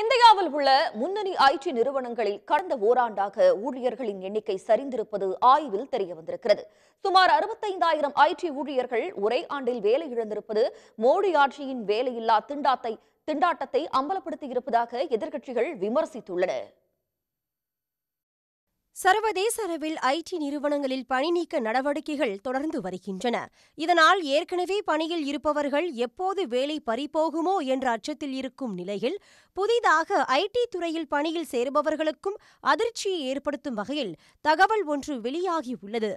இந்தியாவில் உள்ள முன்னணி ஐடி நிறுவனங்களில் கடந்த ஓராண்டாக ஊழியர்களின் எண்ணிக்கை சரிந்திருப்பது ஆய்வில் தெரியவந்திருக்கிறது சுமார் அறுபத்தைந்தாயிரம் ஐடி ஊழியர்கள் ஒரே ஆண்டில் வேலை இழந்திருப்பது மோடி ஆட்சியின் வேலையில்லா திண்டாட்டத்தை திண்டாட்டத்தை எதிர்க்கட்சிகள் விமர்சித்துள்ளன சர்வதேச அளவில் ஐடி நிறுவனங்களில் பணிநீக்க நடவடிக்கைகள் தொடர்ந்து வருகின்றன இதனால் ஏற்கனவே பணியில் இருப்பவர்கள் எப்போது வேலை பறிபோகுமோ என்ற அச்சத்தில் இருக்கும் நிலையில் புதிதாக ஐடி துறையில் பணியில் சேர்பவர்களுக்கும் அதிர்ச்சியை ஏற்படுத்தும் வகையில் தகவல் ஒன்று வெளியாகியுள்ளது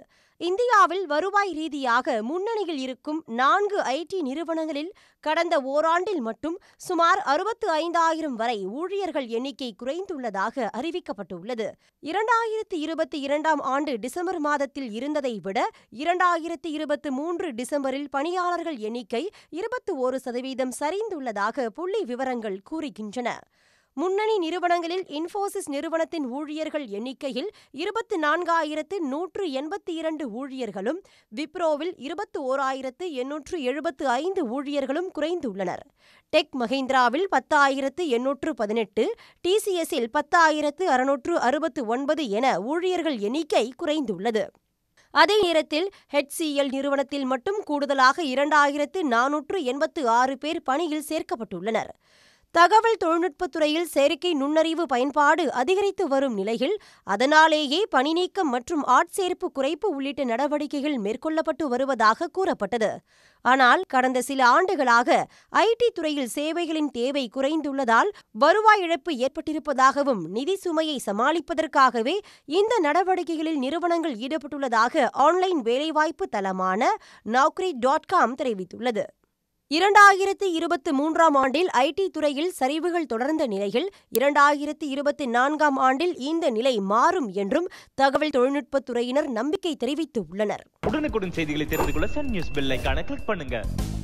இந்தியாவில் வருவாய் ரீதியாக முன்னணியில் இருக்கும் நான்கு ஐடி நிறுவனங்களில் கடந்த ஓராண்டில் மட்டும் சுமார் அறுபத்து ஐந்தாயிரம் வரை ஊழியர்கள் எண்ணிக்கை குறைந்துள்ளதாக அறிவிக்கப்பட்டுள்ளது இரண்டாயிரத்தி இருபத்தி இரண்டாம் ஆண்டு டிசம்பர் மாதத்தில் இருந்ததை விட இரண்டாயிரத்தி இருபத்தி மூன்று டிசம்பரில் பணியாளர்கள் எண்ணிக்கை இருபத்தி ஒரு சதவீதம் சரிந்துள்ளதாக புள்ளி விவரங்கள் கூறுகின்றன முன்னணி நிறுவனங்களில் இன்ஃபோசிஸ் நிறுவனத்தின் ஊழியர்கள் எண்ணிக்கையில் இருபத்து நான்காயிரத்து நூற்று எண்பத்தி இரண்டு ஊழியர்களும் விப்ரோவில் இருபத்து ஓராயிரத்து எண்ணூற்று எழுபத்து ஐந்து ஊழியர்களும் குறைந்துள்ளனர் டெக் மஹிந்திராவில் பத்தாயிரத்து எண்ணூற்று பதினெட்டு டிசிஎஸில் பத்தாயிரத்து அறுநூற்று அறுபத்து ஒன்பது என ஊழியர்கள் எண்ணிக்கை குறைந்துள்ளது அதே நேரத்தில் ஹெச்சிஎல் நிறுவனத்தில் மட்டும் கூடுதலாக இரண்டாயிரத்து நானூற்று எண்பத்து ஆறு பேர் பணியில் சேர்க்கப்பட்டுள்ளனர் தகவல் தொழில்நுட்பத்துறையில் செயற்கை நுண்ணறிவு பயன்பாடு அதிகரித்து வரும் நிலையில் அதனாலேயே பணிநீக்கம் மற்றும் ஆட்சேர்ப்பு குறைப்பு உள்ளிட்ட நடவடிக்கைகள் மேற்கொள்ளப்பட்டு வருவதாக கூறப்பட்டது ஆனால் கடந்த சில ஆண்டுகளாக ஐடி துறையில் சேவைகளின் தேவை குறைந்துள்ளதால் வருவாய் இழப்பு ஏற்பட்டிருப்பதாகவும் நிதி சுமையை சமாளிப்பதற்காகவே இந்த நடவடிக்கைகளில் நிறுவனங்கள் ஈடுபட்டுள்ளதாக ஆன்லைன் வேலைவாய்ப்பு தளமான நௌக்ரி டாட் காம் தெரிவித்துள்ளது இரண்டாயிரத்தி இருபத்தி மூன்றாம் ஆண்டில் ஐடி துறையில் சரிவுகள் தொடர்ந்த நிலையில் இரண்டாயிரத்தி இருபத்தி நான்காம் ஆண்டில் இந்த நிலை மாறும் என்றும் தகவல் தொழில்நுட்பத்துறையினர் நம்பிக்கை தெரிவித்துள்ளனர் உடனுக்குடன் செய்திகளை தெரிந்து கொள்ள சன் நியூஸ் கிளிக் பண்ணுங்க